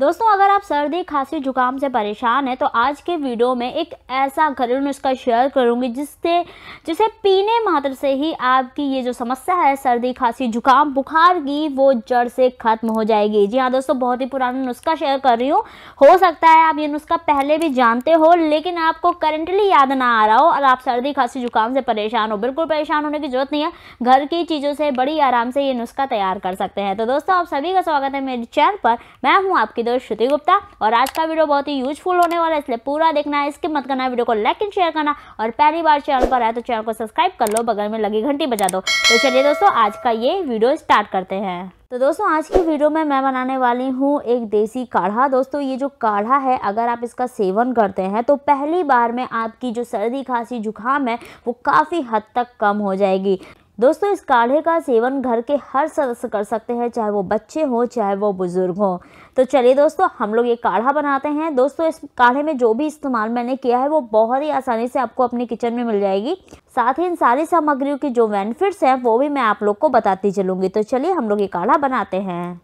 दोस्तों अगर आप सर्दी खांसी जुकाम से परेशान हैं तो आज के वीडियो में एक ऐसा घरेलू नुस्खा शेयर करूंगी जिससे जिसे पीने मात्र से ही आपकी ये जो समस्या है सर्दी खांसी जुकाम बुखार की वो जड़ से ख़त्म हो जाएगी जी हाँ दोस्तों बहुत ही पुराना नुस्खा शेयर कर रही हूँ हो सकता है आप ये नुस्खा पहले भी जानते हो लेकिन आपको करेंटली याद ना आ रहा हो और आप सर्दी खांसी जुकाम से परेशान हो बिल्कुल परेशान होने की जरूरत नहीं है घर की चीज़ों से बड़ी आराम से ये नुस्खा तैयार कर सकते हैं तो दोस्तों आप सभी का स्वागत है मेरे चैनल पर मैं हूँ आपकी विद श्रुति गुप्ता और आज का वीडियो बहुत ही यूजफुल होने वाला है इसलिए पूरा देखना है इसके मत करना वीडियो को लाइक एंड शेयर करना और पहली बार चैनल पर आए तो चैनल को सब्सक्राइब कर लो बगल में लगी घंटी बजा दो तो चलिए दोस्तों आज का ये वीडियो स्टार्ट करते हैं तो दोस्तों आज की वीडियो में मैं बनाने वाली हूँ एक देसी काढ़ा दोस्तों ये जो काढ़ा है अगर आप इसका सेवन करते हैं तो पहली बार में आपकी जो सर्दी खांसी जुखाम है वो काफ़ी हद तक कम हो जाएगी दोस्तों इस काढ़े का सेवन घर के हर सदस्य कर सकते हैं चाहे वो बच्चे हों चाहे वो बुज़ुर्ग हों तो चलिए दोस्तों हम लोग ये काढ़ा बनाते हैं दोस्तों इस काढ़े में जो भी इस्तेमाल मैंने किया है वो बहुत ही आसानी से आपको अपने किचन में मिल जाएगी साथ ही इन सारी सामग्रियों के जो बेनिफिट्स हैं वो भी मैं आप लोग को बताती चलूँगी तो चलिए हम लोग ये काढ़ा बनाते हैं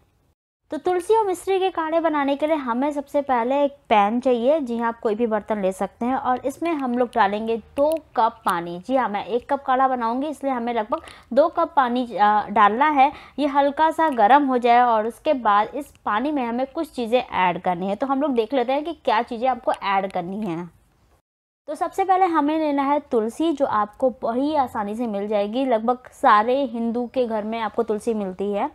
तो तुलसी और मिश्री के काढ़े बनाने के लिए हमें सबसे पहले एक पैन चाहिए जी हाँ आप कोई भी बर्तन ले सकते हैं और इसमें हम लोग डालेंगे दो कप पानी जी हाँ मैं एक कप काढ़ा बनाऊंगी इसलिए हमें लगभग दो कप पानी डालना है ये हल्का सा गर्म हो जाए और उसके बाद इस पानी में हमें कुछ चीज़ें ऐड करनी है तो हम लोग देख लेते हैं कि क्या चीज़ें आपको ऐड करनी है तो सबसे पहले हमें लेना है तुलसी जो आपको बड़ी आसानी से मिल जाएगी लगभग सारे हिंदू के घर में आपको तुलसी मिलती है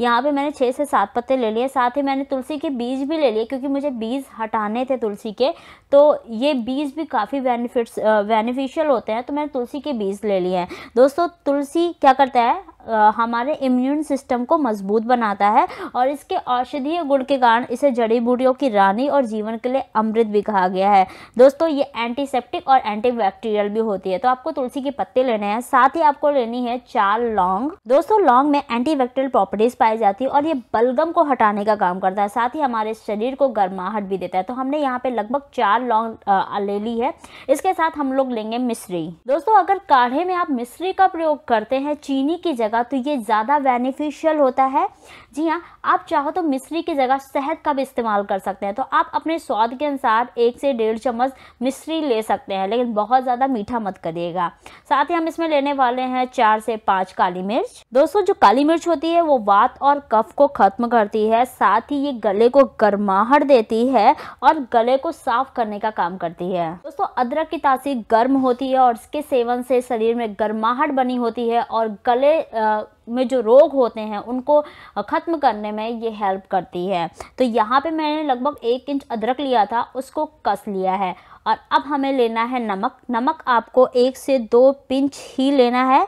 यहाँ पे मैंने छः से सात पत्ते ले लिए साथ ही मैंने तुलसी के बीज भी ले लिए क्योंकि मुझे बीज हटाने थे तुलसी के तो ये बीज भी काफ़ी बेनिफिट्स बेनिफिशियल होते हैं तो मैंने तुलसी के बीज ले लिए हैं दोस्तों तुलसी क्या करता है हमारे इम्यून सिस्टम को मजबूत बनाता है और इसके औषधीय गुण के कारण इसे जड़ी बूटियों की रानी और जीवन के लिए अमृत भी कहा गया है दोस्तों ये एंटीसेप्टिक और एंटीबैक्टीरियल भी होती है तो आपको तुलसी के पत्ते लेने हैं साथ ही आपको लेनी है चार लौंग दोस्तों लौंग में एंटीबैक्टीरियल प्रॉपर्टीज पाई जाती है और ये बलगम को हटाने का काम करता है साथ ही हमारे शरीर को गर्माहट भी देता है तो हमने यहाँ पे लगभग चार लौंग ले ली है इसके साथ हम लोग लेंगे मिश्री दोस्तों अगर काढ़े में आप मिश्री का प्रयोग करते हैं चीनी की जगह जाएगा तो ये ज़्यादा बेनिफिशियल होता है जी हाँ आप चाहो तो मिश्री की जगह शहद का भी इस्तेमाल कर सकते हैं तो आप अपने स्वाद के अनुसार एक से डेढ़ चम्मच मिश्री ले सकते हैं लेकिन बहुत ज़्यादा मीठा मत करिएगा साथ ही हम इसमें लेने वाले हैं चार से पाँच काली मिर्च दोस्तों जो काली मिर्च होती है वो वात और कफ को ख़त्म करती है साथ ही ये गले को गर्माहट देती है और गले को साफ करने का काम करती है दोस्तों अदरक की तासीर गर्म होती है और इसके सेवन से शरीर में गर्माहट बनी होती है और गले में जो रोग होते हैं उनको ख़त्म करने में ये हेल्प करती है तो यहाँ पे मैंने लगभग एक इंच अदरक लिया था उसको कस लिया है और अब हमें लेना है नमक नमक आपको एक से दो पिंच ही लेना है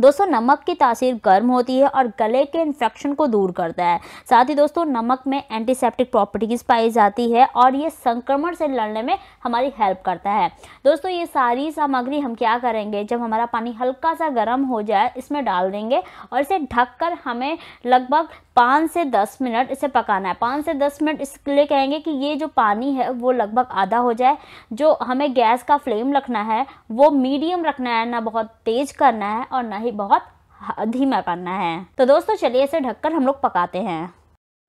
दोस्तों नमक की तासीर गर्म होती है और गले के इन्फेक्शन को दूर करता है साथ ही दोस्तों नमक में एंटीसेप्टिक प्रॉपर्टीज़ पाई जाती है और ये संक्रमण से लड़ने में हमारी हेल्प करता है दोस्तों ये सारी सामग्री हम क्या करेंगे जब हमारा पानी हल्का सा गर्म हो जाए इसमें डाल देंगे और इसे ढक कर हमें लगभग पाँच से दस मिनट इसे पकाना है पाँच से दस मिनट इसके लिए कहेंगे कि ये जो पानी है वो लगभग आधा हो जाए जो हमें गैस का फ्लेम रखना है वो मीडियम रखना है ना बहुत तेज़ करना है और ना ही बहुत धीमा करना है तो दोस्तों चलिए इसे ढककर हम लोग पकाते हैं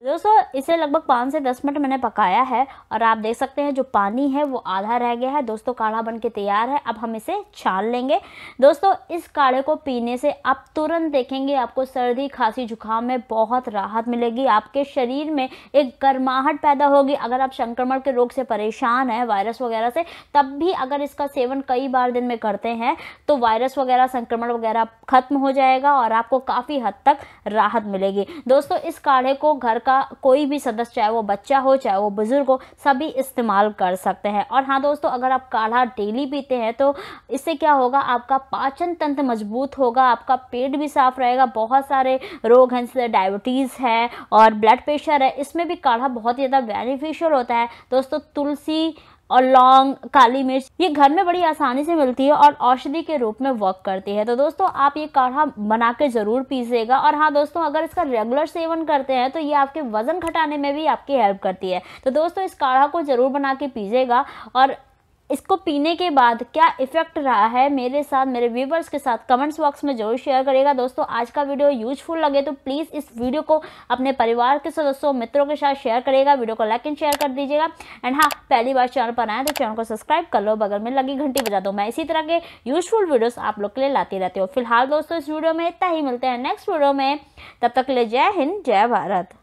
दोस्तों इसे लगभग पाँच से दस मिनट मैंने पकाया है और आप देख सकते हैं जो पानी है वो आधा रह गया है दोस्तों काढ़ा बन के तैयार है अब हम इसे छान लेंगे दोस्तों इस काढ़े को पीने से आप तुरंत देखेंगे आपको सर्दी खांसी जुकाम में बहुत राहत मिलेगी आपके शरीर में एक गर्माहट पैदा होगी अगर आप संक्रमण के रोग से परेशान हैं वायरस वगैरह से तब भी अगर इसका सेवन कई बार दिन में करते हैं तो वायरस वगैरह संक्रमण वगैरह खत्म हो जाएगा और आपको काफ़ी हद तक राहत मिलेगी दोस्तों इस काढ़े को घर का का कोई भी सदस्य चाहे वो बच्चा हो चाहे वो बुज़ुर्ग हो सभी इस्तेमाल कर सकते हैं और हाँ दोस्तों अगर आप काढ़ा डेली पीते हैं तो इससे क्या होगा आपका पाचन तंत्र मजबूत होगा आपका पेट भी साफ रहेगा बहुत सारे रोग हैं जैसे डायबिटीज़ है और ब्लड प्रेशर है इसमें भी काढ़ा बहुत ही ज़्यादा बेनिफिशियल होता है दोस्तों तुलसी और लौंग काली मिर्च ये घर में बड़ी आसानी से मिलती है और औषधि के रूप में वर्क करती है तो दोस्तों आप ये काढ़ा बना के ज़रूर पीसेगा और हाँ दोस्तों अगर इसका रेगुलर सेवन करते हैं तो ये आपके वजन घटाने में भी आपकी हेल्प करती है तो दोस्तों इस काढ़ा को ज़रूर बना के पीजिएगा और इसको पीने के बाद क्या इफेक्ट रहा है मेरे साथ मेरे व्यूवर्स के साथ कमेंट्स बॉक्स में जरूर शेयर करेगा दोस्तों आज का वीडियो यूजफुल लगे तो प्लीज़ इस वीडियो को अपने परिवार के सदस्यों मित्रों के साथ शेयर करेगा वीडियो को लाइक एंड शेयर कर दीजिएगा एंड हाँ पहली बार चैनल पर आए तो चैनल को सब्सक्राइब कर लो बगल में लगी घंटी बजा दो मैं इसी तरह के यूजफुल वीडियोज़ आप लोग के लिए लाती रहती हूँ फिलहाल दोस्तों इस वीडियो में इतना ही मिलते हैं नेक्स्ट वीडियो में तब तक के लिए जय हिंद जय भारत